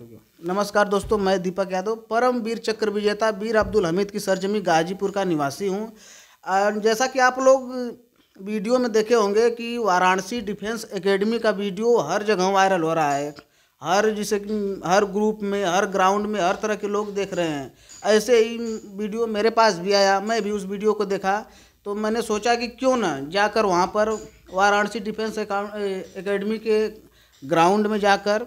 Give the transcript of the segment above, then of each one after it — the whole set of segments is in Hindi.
नमस्कार दोस्तों मैं दीपक यादव परम वीर चक्र विजेता वीर अब्दुल हमीद की सरजमी गाजीपुर का निवासी हूँ जैसा कि आप लोग वीडियो में देखे होंगे कि वाराणसी डिफेंस एकेडमी का वीडियो हर जगह वायरल हो रहा है हर जिसे हर ग्रुप में हर ग्राउंड में हर तरह के लोग देख रहे हैं ऐसे ही वीडियो मेरे पास भी आया मैं भी उस वीडियो को देखा तो मैंने सोचा कि क्यों ना जाकर वहाँ पर वाराणसी डिफेंस एकेडमी के ग्राउंड में जाकर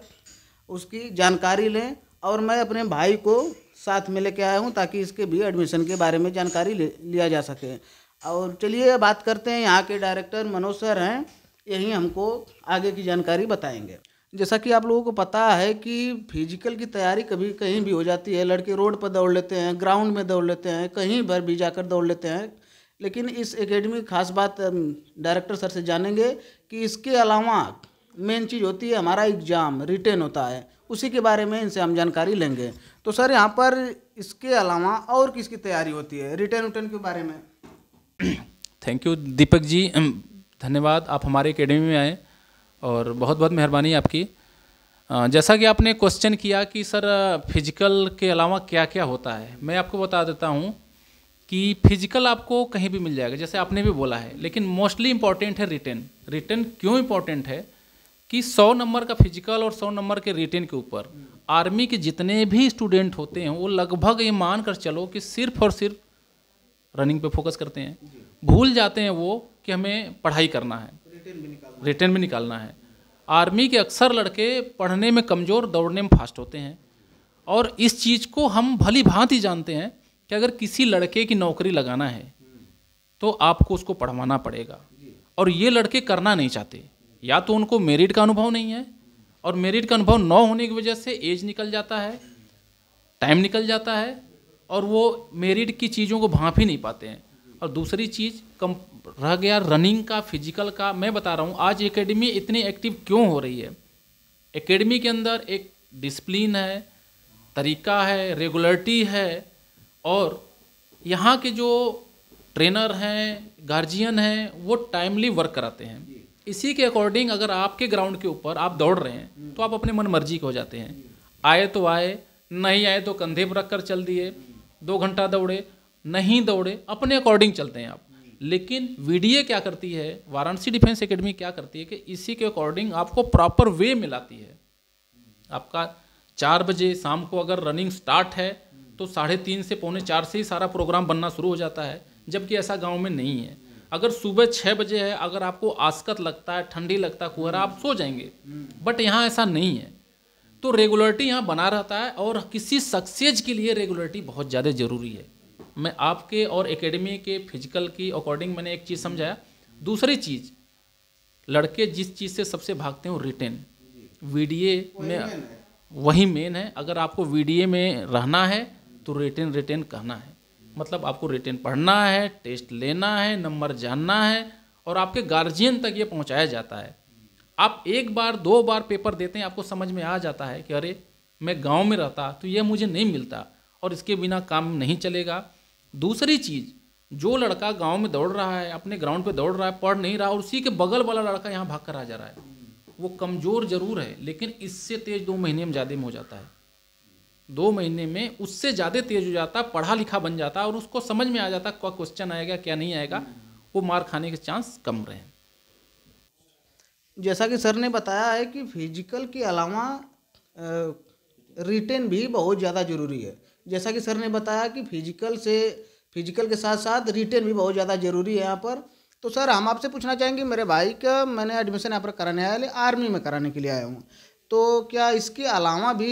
उसकी जानकारी लें और मैं अपने भाई को साथ में लेके आया हूँ ताकि इसके भी एडमिशन के बारे में जानकारी ले लिया जा सके और चलिए बात करते हैं यहाँ के डायरेक्टर मनोज सर हैं यही हमको आगे की जानकारी बताएंगे जैसा कि आप लोगों को पता है कि फिजिकल की तैयारी कभी कहीं भी हो जाती है लड़के रोड पर दौड़ लेते हैं ग्राउंड में दौड़ लेते हैं कहीं पर भी जाकर दौड़ लेते हैं लेकिन इस एकेडमी खास बात डायरेक्टर सर से जानेंगे कि इसके अलावा मेन चीज़ होती है हमारा एग्ज़ाम रिटेन होता है उसी के बारे में इनसे हम जानकारी लेंगे तो सर यहाँ पर इसके अलावा और किसकी तैयारी होती है रिटर्न उटर्न के बारे में थैंक यू दीपक जी धन्यवाद आप हमारे एकेडमी में आए और बहुत बहुत मेहरबानी आपकी जैसा कि आपने क्वेश्चन किया कि सर फिजिकल के अलावा क्या क्या होता है मैं आपको बता देता हूँ कि फिजिकल आपको कहीं भी मिल जाएगा जैसे आपने भी बोला है लेकिन मोस्टली इम्पॉर्टेंट है रिटर्न रिटर्न क्यों इम्पॉर्टेंट है कि 100 नंबर का फिजिकल और 100 नंबर के रिटेन के ऊपर आर्मी के जितने भी स्टूडेंट होते हैं वो लगभग ये मान कर चलो कि सिर्फ और सिर्फ रनिंग पे फोकस करते हैं भूल जाते हैं वो कि हमें पढ़ाई करना है रिटर्न में निकालना है आर्मी के अक्सर लड़के पढ़ने में कमज़ोर दौड़ने में फास्ट होते हैं और इस चीज़ को हम भली भांति जानते हैं कि अगर किसी लड़के की नौकरी लगाना है तो आपको उसको पढ़वाना पड़ेगा और ये लड़के करना नहीं चाहते या तो उनको मेरिट का अनुभव नहीं है और मेरिट का अनुभव न होने की वजह से एज निकल जाता है टाइम निकल जाता है और वो मेरिट की चीज़ों को भाँप ही नहीं पाते हैं और दूसरी चीज़ कम रह गया रनिंग का फिजिकल का मैं बता रहा हूँ आज एकेडमी इतनी एक्टिव क्यों हो रही है एकेडमी के अंदर एक डिसप्लिन है तरीका है रेगुलरिटी है और यहाँ के जो ट्रेनर हैं गार्जियन हैं वो टाइमली वर्क कराते हैं इसी के अकॉर्डिंग अगर आपके ग्राउंड के ऊपर आप दौड़ रहे हैं तो आप अपने मन मर्जी के हो जाते हैं आए तो आए नहीं आए तो कंधे पर रख कर चल दिए दो घंटा दौड़े नहीं दौड़े अपने अकॉर्डिंग चलते हैं आप लेकिन वीडीए क्या करती है वाराणसी डिफेंस एकेडमी क्या करती है कि इसी के अकॉर्डिंग आपको प्रॉपर वे मिलाती है आपका चार बजे शाम को अगर रनिंग स्टार्ट है तो साढ़े तीन से पौने चार से ही सारा प्रोग्राम बनना शुरू हो जाता है जबकि ऐसा गांव में नहीं है अगर सुबह छः बजे है अगर आपको आसकत लगता है ठंडी लगता है कुहरा आप सो जाएंगे बट यहाँ ऐसा नहीं है तो रेगुलरिटी यहाँ बना रहता है और किसी सक्सेस के लिए रेगुलरिटी बहुत ज़्यादा ज़रूरी है मैं आपके और एकेडमी के फिजिकल की अकॉर्डिंग मैंने एक चीज़ समझाया दूसरी चीज़ लड़के जिस चीज़ से सबसे भागते हैं वो रिटेन वी में वही मेन है अगर आपको वी में रहना है तो रिटेन रिटेन कहना है मतलब आपको रिटर्न पढ़ना है टेस्ट लेना है नंबर जानना है और आपके गार्जियन तक ये पहुंचाया जाता है आप एक बार दो बार पेपर देते हैं आपको समझ में आ जाता है कि अरे मैं गांव में रहता तो ये मुझे नहीं मिलता और इसके बिना काम नहीं चलेगा दूसरी चीज़ जो लड़का गांव में दौड़ रहा है अपने ग्राउंड पे दौड़ रहा है पढ़ नहीं रहा और उसी के बगल वाला लड़का यहाँ भाग कर आ जा रहा है वो कमज़ोर ज़रूर है लेकिन इससे तेज दो महीने में ज़्यादा में हो जाता है दो महीने में उससे ज़्यादा तेज हो जाता पढ़ा लिखा बन जाता और उसको समझ में आ जाता क्या क्वेश्चन आएगा क्या नहीं आएगा वो मार खाने के चांस कम रहे जैसा कि सर ने बताया है कि फिजिकल के अलावा रिटेन भी बहुत ज़्यादा ज़रूरी है जैसा कि सर ने बताया कि फिजिकल से फिजिकल के साथ साथ रिटेन भी बहुत ज़्यादा ज़रूरी है यहाँ पर तो सर हम आपसे पूछना चाहेंगे मेरे भाई का मैंने एडमिशन यहाँ पर कराने आया आर्मी में कराने के लिए आया हूँ तो क्या इसके अलावा भी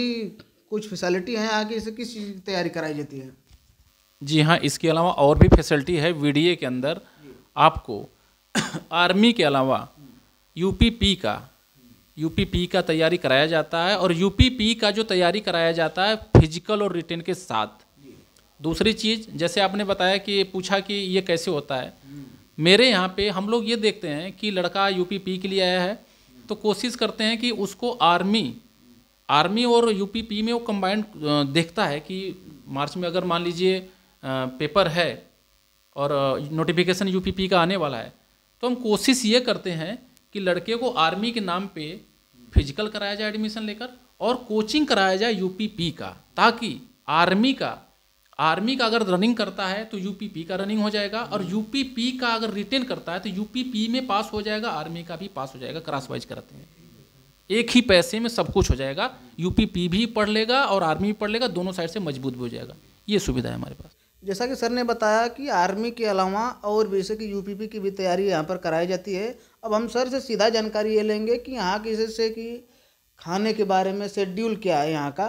कुछ फैसिलिटी हैं आगे इसे किस चीज़ की तैयारी कराई जाती है जी हाँ इसके अलावा और भी फैसिलिटी है वी के अंदर आपको आर्मी के अलावा यूपीपी का यूपीपी का तैयारी कराया जाता है और यूपीपी का जो तैयारी कराया जाता है फिजिकल और रिटेन के साथ दूसरी चीज़ जैसे आपने बताया कि पूछा कि ये कैसे होता है मेरे यहाँ पे हम लोग ये देखते हैं कि लड़का यूपीपी के लिए आया है तो कोशिश करते हैं कि उसको आर्मी आर्मी और यूपीपी में वो कंबाइंड देखता है कि मार्च में अगर मान लीजिए पेपर है और नोटिफिकेशन यूपीपी का आने वाला है तो हम कोशिश ये करते हैं कि लड़के को आर्मी के नाम पे फिजिकल कराया जाए एडमिशन लेकर और कोचिंग कराया जाए यूपीपी का ताकि आर्मी का आर्मी का अगर रनिंग करता है तो यूपीपी का रनिंग हो जाएगा और यूपीपी का अगर रिटेन करता है तो यूपीपी में पास हो जाएगा आर्मी का भी पास हो जाएगा क्रास वाइज कराते हैं एक ही पैसे में सब कुछ हो जाएगा यूपी पी भी पढ़ लेगा और आर्मी भी पढ़ लेगा दोनों साइड से मजबूत भी हो जाएगा ये सुविधा है हमारे पास जैसा कि सर ने बताया कि आर्मी के अलावा और जैसे कि यू की भी तैयारी यहाँ पर कराई जाती है अब हम सर से सीधा जानकारी ये लेंगे कि यहाँ की जैसे कि खाने के बारे में शेड्यूल क्या है यहाँ का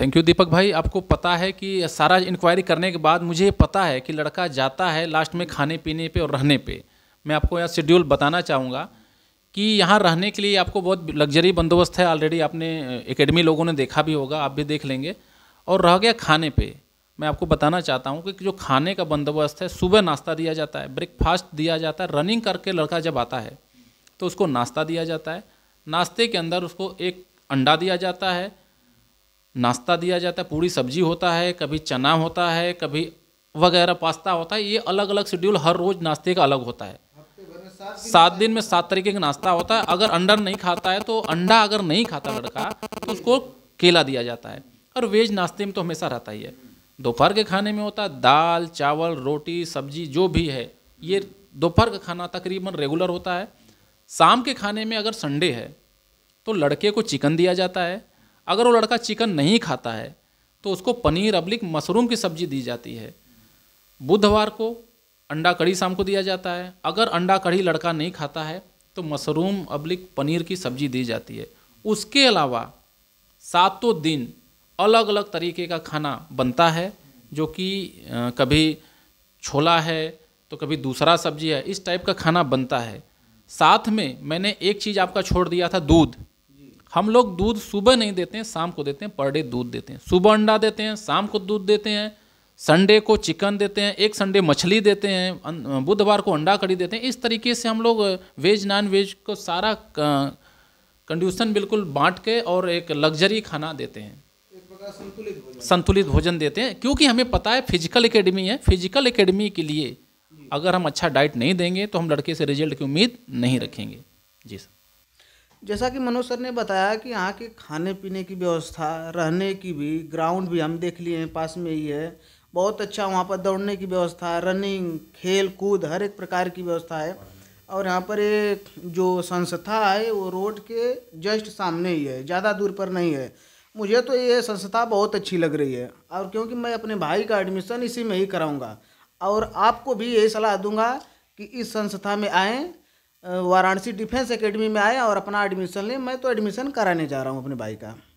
थैंक यू दीपक भाई आपको पता है कि सारा इंक्वायरी करने के बाद मुझे पता है कि लड़का जाता है लास्ट में खाने पीने पे और रहने पे मैं आपको यहाँ शेड्यूल बताना चाहूँगा कि यहाँ रहने के लिए आपको बहुत लग्जरी बंदोबस्त है ऑलरेडी आपने एकेडमी लोगों ने देखा भी होगा आप भी देख लेंगे और रह गया खाने पे मैं आपको बताना चाहता हूँ कि जो खाने का बंदोबस्त है सुबह नाश्ता दिया जाता है ब्रेकफास्ट दिया जाता है रनिंग करके लड़का जब आता है तो उसको नाश्ता दिया जाता है नाश्ते के अंदर उसको एक अंडा दिया जाता है नाश्ता दिया जाता है पूरी सब्जी होता है कभी चना होता है कभी वगैरह पास्ता होता है ये अलग अलग शेड्यूल हर रोज़ नाश्ते का अलग होता है सात दिन में सात तरीके का नाश्ता होता है अगर अंडा नहीं खाता है तो अंडा अगर नहीं खाता लड़का तो उसको केला दिया जाता है और वेज नाश्ते में तो हमेशा रहता ही है दोपहर के खाने में होता है दाल चावल रोटी सब्जी जो भी है ये दोपहर का खाना तकरीबन रेगुलर होता है शाम के खाने में अगर संडे है तो लड़के को चिकन दिया जाता है अगर वो लड़का चिकन नहीं खाता है तो उसको पनीर अब्लिक मशरूम की सब्जी दी जाती है बुधवार को अंडा कड़ी शाम को दिया जाता है अगर अंडा कड़ी लड़का नहीं खाता है तो मशरूम अब्लिक पनीर की सब्जी दी जाती है उसके अलावा सातों दिन अलग अलग तरीके का खाना बनता है जो कि कभी छोला है तो कभी दूसरा सब्जी है इस टाइप का खाना बनता है साथ में मैंने एक चीज़ आपका छोड़ दिया था दूध हम लोग दूध सुबह नहीं देते हैं शाम को देते हैं पर डे दूध देते हैं सुबह अंडा देते हैं शाम को दूध देते हैं संडे को चिकन देते हैं एक संडे मछली देते हैं अं, बुधवार को अंडा कड़ी देते हैं इस तरीके से हम लोग वेज नॉन वेज को सारा कंड्यूशन बिल्कुल बांट के और एक लग्जरी खाना देते हैं संतुलित भोजन संतुलित भोजन देते हैं क्योंकि हमें पता है फिजिकल एकेडमी है फिजिकल एकेडमी के लिए अगर हम अच्छा डाइट नहीं देंगे तो हम लड़के से रिजल्ट की उम्मीद नहीं रखेंगे जी सर जैसा कि मनोज सर ने बताया कि यहाँ के खाने पीने की व्यवस्था रहने की भी ग्राउंड भी हम देख लिए हैं पास में ही है बहुत अच्छा वहाँ पर दौड़ने की व्यवस्था है रनिंग खेल कूद हर एक प्रकार की व्यवस्था है और यहाँ पर एक जो संस्था है वो रोड के जस्ट सामने ही है ज़्यादा दूर पर नहीं है मुझे तो ये संस्था बहुत अच्छी लग रही है और क्योंकि मैं अपने भाई का एडमिशन इसी में ही कराऊंगा और आपको भी यही सलाह दूंगा कि इस संस्था में आएँ वाराणसी डिफेंस एकेडमी में आएँ और अपना एडमिशन लें मैं तो एडमिशन कराने जा रहा हूँ अपने भाई का